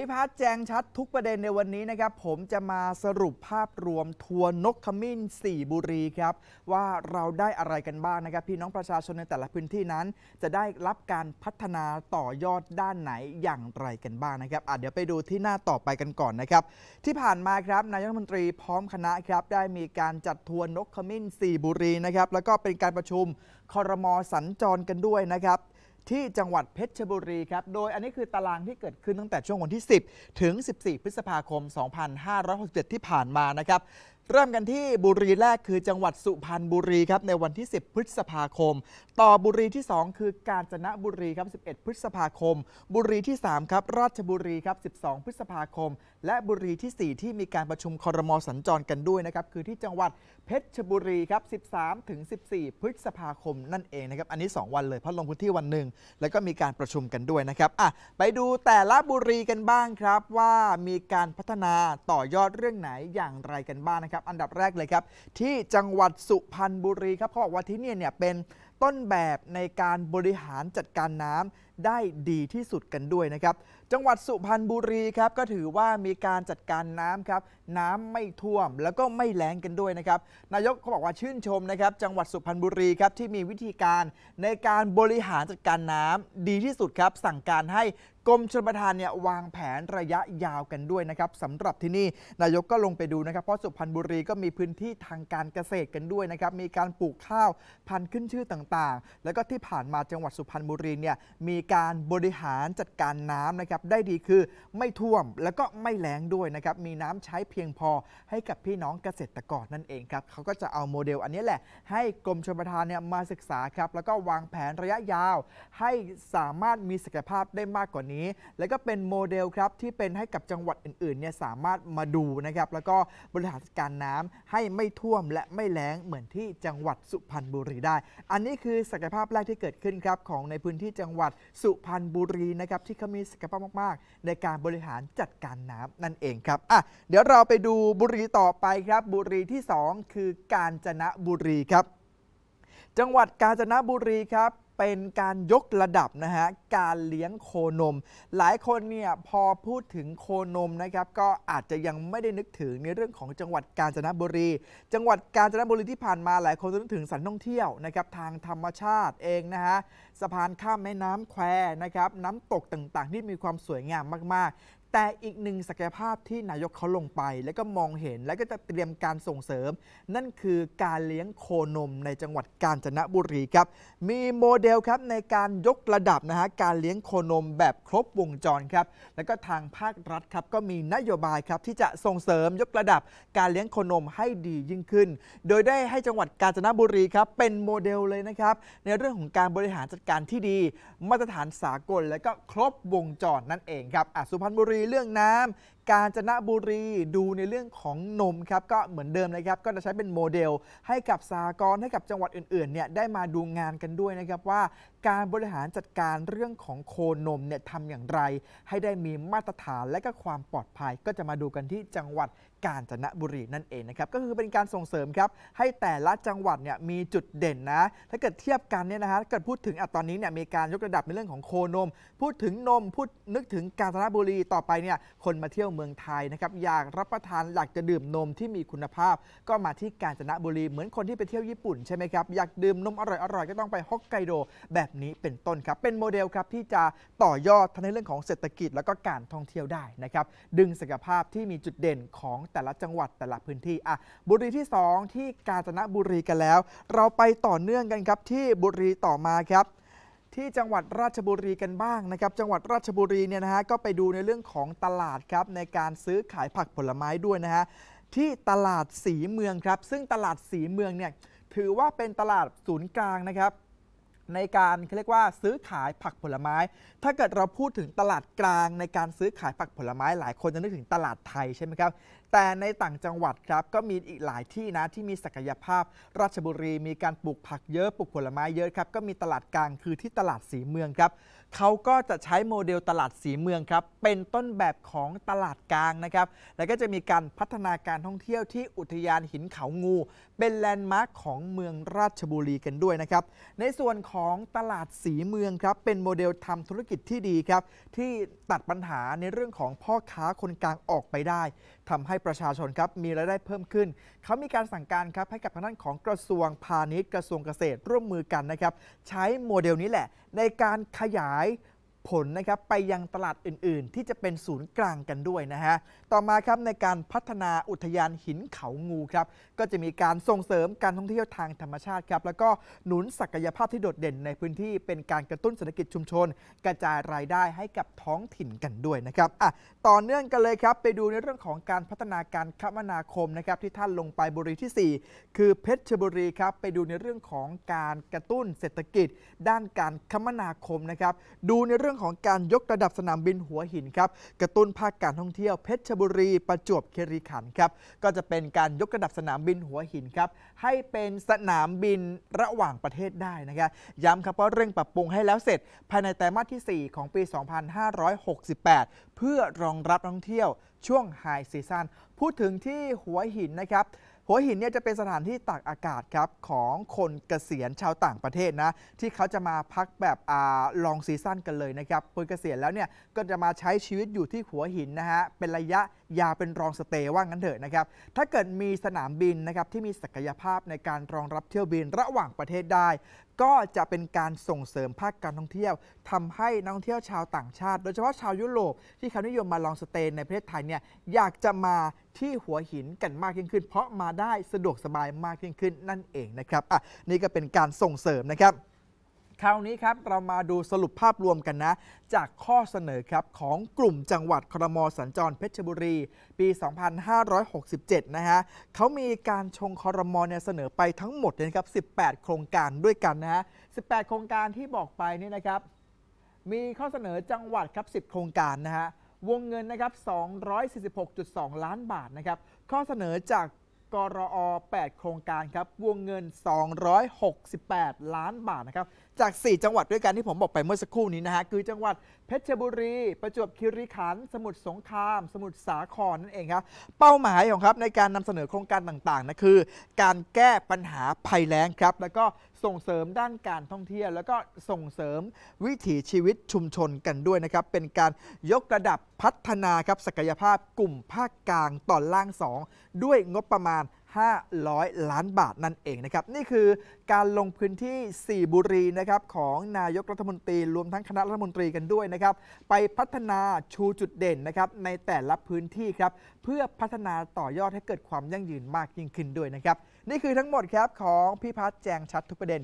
พี่พัฒแจงชัดทุกประเด็นในวันนี้นะครับ ผมจะมาสรุปภาพรวมทัวร์นกขมิ้น4 บุรีครับว่าเราได้อะไรกันบ้างนะครับ พี่น้องประชาชนในแต่ละพื้นที่นั้น จะได้รับการพัฒนาต่อยอดด้านไหนอย่างไรกันบ้างนะครับอ่ะเดี๋ยวไปดูที่หน้าต่อไปกันก่อนนะครับ ที่ผ่านมาครับนายกรัฐมนตรีพร้อมคณะครับได้มีการจัดทัวร์นกขมิ้น4 บุรีนะครับแล้วก็เป็นการประชุมคอรมอสัญจรกันด้วยนะครับที่จังหวัดเพชรบุรีครับ โดยอันนี้คือตารางที่เกิดขึ้นตั้งแต่ช่วงวันที่ 10 ถึง 14 พฤษภาคม 2567 ที่ผ่านมานะครับเริ่มกันที่บุรีแรกคือจังหวัดสุพรรณบุรีครับในวันที่ 10 พฤษภาคม ต่อบุรีที่ 2 คือกาญจนบุรีครับ 11 พฤษภาคม บุรีที่ 3 ครับ ราชบุรีครับ 12 พฤษภาคม และบุรีที่ 4 ที่มีการประชุมคอรมอสัญจรกันด้วยนะครับคือที่จังหวัดเพชรบุรีครับ 13ถึง14 พฤษภาคมนั่นเองนะครับ อันนี้ 2 วันเลยเพราะลงพื้นที่วันหนึ่งแล้วก็มีการประชุมกันด้วยนะครับอ่ะไปดูแต่ละบุรีกันบ้างครับว่ามีการพัฒนาต่อยอดเรื่องไหนอย่างไรกันบ้างนะครับับอันดับแรกเลยครับที่จังหวัดสุพรรณบุรีครับเขาบอกว่าที่นี่เนี่ยเป็นต้นแบบในการบริหารจัดการน้ำได้ดีที่สุดกันด้วยนะครับจังหวัดสุพรรณบุรีครับก็ถือว่ามีการจัดการน้ำครับน้ำไม่ท่วมแล้วก็ไม่แล้งกันด้วยนะครับ นายกเขาบอกว่าชื่นชมนะครับ จังหวัดสุพรรณบุรีครับที่มีวิธีการในการบริหารจัดการน้ำดีที่สุดครับสั่งการให้กรมชลประทานเนี่ยวางแผนระยะยาวกันด้วยนะครับสำหรับที่นี่นายกก็ลงไปดูนะครับเพราะสุพรรณบุรีก็มีพื้นที่ทางการเกษตรกันด้วยนะครับมีการปลูกข้าวพันธุ์ขึ้นชื่อต่างๆ แล้วก็ที่ผ่านมาจังหวัดสุพรรณบุรีเนี่ยมีการบริหารจัดการน้ำนะครับได้ดีคือไม่ท่วมแล้วก็ไม่แล้งด้วยนะครับมีน้ำใช้เพียงพอให้กับพี่น้องเกษตรกรนั่นเองครับเขาก็จะเอาโมเดลอันนี้แหละให้กรมชลประทานเนี่ยมาศึกษาครับแล้วก็วางแผนระยะยาวให้สามารถมีศักยภาพได้มากกว่านี้ี้และก็เป็นโมเดลครับที่เป็นให้กับจังหวัดอื่นๆเนี่ยสามารถมาดูนะครับ แล้วก็บริหารจัดการน้ำให้ไม่ท่วมและไม่แล้งเหมือนที่จังหวัดสุพรรณบุรีได้ อันนี้คือศักยภาพแรกที่เกิดขึ้นครับของในพื้นที่จังหวัดสุพรรณบุรีนะครับที่เขามีศักยภาพมากๆ ในการบริหารจัดการน้ำนั่นเองครับอ่ะเดี๋ยวเราไปดูบุรีต่อไปครับ บุรีที่ 2 คือ กาญจนบุรีครับ จังหวัดกาญจนบุรีครับเป็นการยกระดับนะฮะการเลี้ยงโคนม หลายคนเนี่ยพอพูดถึงโคนมนะครับก็อาจจะยังไม่ได้นึกถึงในเรื่องของจังหวัดกาญจนบุรี จังหวัดกาญจนบุรีที่ผ่านมาหลายคนนึกถึงสันท่องเที่ยวนะครับทางธรรมชาติเองนะฮะสะพานข้ามแม่น้ำแควนะครับน้ำตกต่างๆ ที่มีความสวยงามมากๆแต่อีกหนึ่งศักยภาพที่นายกเขาลงไปและก็มองเห็นและก็จะเตรียมการส่งเสริม นั่นคือการเลี้ยงโคนมในจังหวัดกาญจนบุรีครับมีโมเดลครับในการยกระดับนะฮะการเลี้ยงโคนมแบบครบวงจรครับแล้วก็ทางภาครัฐครับก็มีนโยบายครับที่จะส่งเสริมยกระดับ การเลี้ยงโคนมให้ดียิ่งขึ้น โดยได้ให้จังหวัดกาญจนบุรีครับเป็นโมเดลเลยนะครับ ในเรื่องของการบริหารจัดการที่ดี มาตรฐานสากลและก็ครบวงจรนั่นเองครับอสุพรรณบุรีเรื่องน้ำกาญจนบุรีดูในเรื่องของนมครับก็เหมือนเดิมนะครับก็จะใช้เป็นโมเดล ให้กับสากรให้กับจังหวัดอื่นๆเนี่ยได้มาดูงานกันด้วยนะครับว่า การบริหารจัดการเรื่องของโคนมเนี่ยทำอย่างไร ให้ได้มีมาตรฐานและก็ความปลอดภัยก็จะมาดูกันที่จังหวัดกาญจนบุรีนั่นเองนะครับก็คือเป็นการส่งเสริมครับ ให้แต่ละจังหวัดเนี่ยมีจุดเด่นนะ ถ้าเกิดเทียบกันเนี่ยนะฮะเกิดพูดถึงอตอนนี้เนี่ยมีการยกระดับในเรื่องของโคนม พูดถึงนมพูดนึกถึงกาญจนบุรีต่อไปเนี่ยคนมาเที่ยวเมืองไทยนะครับอยากรับประทานหลักจะดื่มนมที่มีคุณภาพก็มาที่กาญจนบุรีเหมือนคนที่ไปเที่ยวญี่ปุ่นใช่ไหมครับอยากดื่มนมอร่อย ๆ ก็ต้องไปฮอกไกโดแบบนี้เป็นต้นครับ เป็นโมเดลครับที่จะต่อยอดทั้งในเรื่องของเศรษฐกิจ แล้วก็การท่องเที่ยวได้นะครับดึงศักยภาพที่มีจุดเด่นของแต่ละจังหวัดแต่ละพื้นที่อ่ะ บุรีที่ 2 ที่กาญจนบุรีกันแล้ว เราไปต่อเนื่องกันครับที่บุรีต่อมาครับที่จังหวัดราชบุรีกันบ้างนะครับ จังหวัดราชบุรีเนี่ยนะฮะก็ไปดูในเรื่องของตลาดครับ ในการซื้อขายผักผลไม้ด้วยนะฮะที่ตลาดสีเมืองครับ ซึ่งตลาดสีเมืองเนี่ยถือว่าเป็นตลาดศูนย์กลางนะครับ ในการเรียกว่า ซื้อขายผักผลไม้ ถ้าเกิดเราพูดถึงตลาดกลางในการซื้อขายผักผลไม้หลายคนจะนึกถึงตลาดไทยใช่ไหมครับแต่ในต่างจังหวัดครับก็มีอีกหลายที่นะที่มีศักยภาพราชบุรีมีการปลูกผักเยอะปลูกผลไม้เยอะครับก็มีตลาดกลางคือที่ตลาดสีเมืองครับเขาก็จะใช้โมเดลตลาดสีเมืองครับเป็นต้นแบบของตลาดกลางนะครับแล้วก็จะมีการพัฒนาการท่องเที่ยวที่อุทยานหินเขางู เป็นแลนด์มาร์คของเมืองราชบุรีกันด้วยนะครับในส่วนของตลาดสีเมืองครับเป็นโมเดลทำธุรกิจที่ดีครับ ที่ตัดปัญหาในเรื่องของพ่อค้าคนกลางออกไปได้ทำให้ประชาชนครับ มีรายได้เพิ่มขึ้น เขามีการสั่งการครับ ให้กับทางด้านของกระทรวงพาณิชย์ กระทรวงเกษตรร่วมมือกันนะครับ ใช้โมเดลนี้แหละ ในการขยายผลนะครับไปยังตลาดอื่น ๆ ที่จะเป็นศูนย์กลางกันด้วยนะฮะ ต่อมาครับในการพัฒนาอุทยานหินเขางูครับ ก็จะมีการส่งเสริมการท่องเที่ยวทางธรรมชาติครับ แล้วก็หนุนศักยภาพที่โดดเด่นในพื้นที่เป็นการกระตุ้นเศรษฐกิจชุมชน กระจายรายได้ให้กับท้องถิ่นกันด้วยนะครับอ่ะต่อเนื่องกันเลยครับไปดูในเรื่องของการพัฒนาการคมนาคมนะครับที่ท่านลงไปบุรีที่ 4 คือเพชรบุรีครับไปดูในเรื่องของการกระตุ้นเศรษฐกิจ ด้านการคมนาคมนะครับดูในเรื่องรื่องของการยกระดับสนามบินหัวหินครับกระตุ้นภาคการท่องเที่ยวเพชรบุรีประจวบคีรีขันธ์ครับก็จะเป็นการยกระดับสนามบินหัวหินครับให้เป็นสนามบินระหว่างประเทศได้นะครับย้ำครับว่าเร่งปรับปรุงให้แล้วเสร็จ ภายในไตรมาสที่ 4 ของปี 2568 เพื่อรองรับนักท่องเที่ยว ช่วงไฮซีซันพูดถึงที่หัวหินนะครับหัวหินเนี่ยจะเป็นสถานที่ตากอากาศครับของคนเกษียณชาวต่างประเทศนะที่เขาจะมาพักแบบลองซีซั่นกันเลยนะครับพอเกษียณแล้วเนี่ยก็จะมาใช้ชีวิตอยู่ที่หัวหินนะฮะเป็นระยะยาวเป็นรองสเตย์ว่างั้นเถอะนะครับ ถ้าเกิดมีสนามบินนะครับที่มีศักยภาพในการรองรับเที่ยวบินระหว่างประเทศได้ ก็จะเป็นการส่งเสริมภาคการท่องเที่ยว ทำให้นักท่องเที่ยวชาวต่างชาติโดยเฉพาะชาวยุโรปที่เขานิยมมาลองสเตย์ในประเทศไทยเนี่ยอยากจะมาที่หัวหินกันมากยิ่งขึ้น เพราะมาได้สะดวกสบายมากยิ่งขึ้นนั่นเองนะครับอ่ะนี่ก็เป็นการส่งเสริมนะครับ คราวนี้ครับเรามาดูสรุปภาพรวมกันนะ จากข้อเสนอครับของกลุ่มจังหวัดครมสัญจรเพชรบุรี ปี 2567 นะฮะเขามีการชงครมเนี่ยเสนอไปทั้งหมดเลยครับ18 โครงการด้วยกันนะฮะ18 โครงการที่บอกไปนี่นะครับ มีข้อเสนอจังหวัดครับ 10 โครงการนะฮะวงเงินนะครับ246.2 ล้านบาทนะครับ ข้อเสนอจากกรอ8โครงการครับ วงเงิน 268 ล้านบาทนะครับจาก 4 จังหวัดด้วยกันที่ผมบอกไปเมื่อสักครู่นี้นะฮะคือจังหวัดเพชรบุรีประจวบคีรีขันธ์สมุทรสงคราม สมุทรสาครนั่นเองครับเป้าหมายของครับในการนำเสนอโครงการต่างๆนะคือ การแก้ปัญหาภัยแล้งครับ แล้วก็ส่งเสริมด้านการท่องเที่ยวแล้วก็ส่งเสริมวิถีชีวิตชุมชนกันด้วยนะครับเป็นการยกระดับพัฒนาครับศักยภาพกลุ่มภาคกลางตอนล่าง2ด้วยงบประมาณ500 ล้านบาทนั่นเองนะครับนี่คือการลงพื้นที่ 4 บุรีนะครับของนายกรัฐมนตรี รวมทั้งคณะรัฐมนตรีกันด้วยนะครับไปพัฒนาชูจุดเด่นนะครับในแต่ละพื้นที่ครับเพื่อพัฒนาต่อยอดให้เกิดความยั่งยืนมากยิ่งขึ้นด้วยนะครับนี่คือทั้งหมดครับของพี่พัฒแจงชัดทุกประเด็น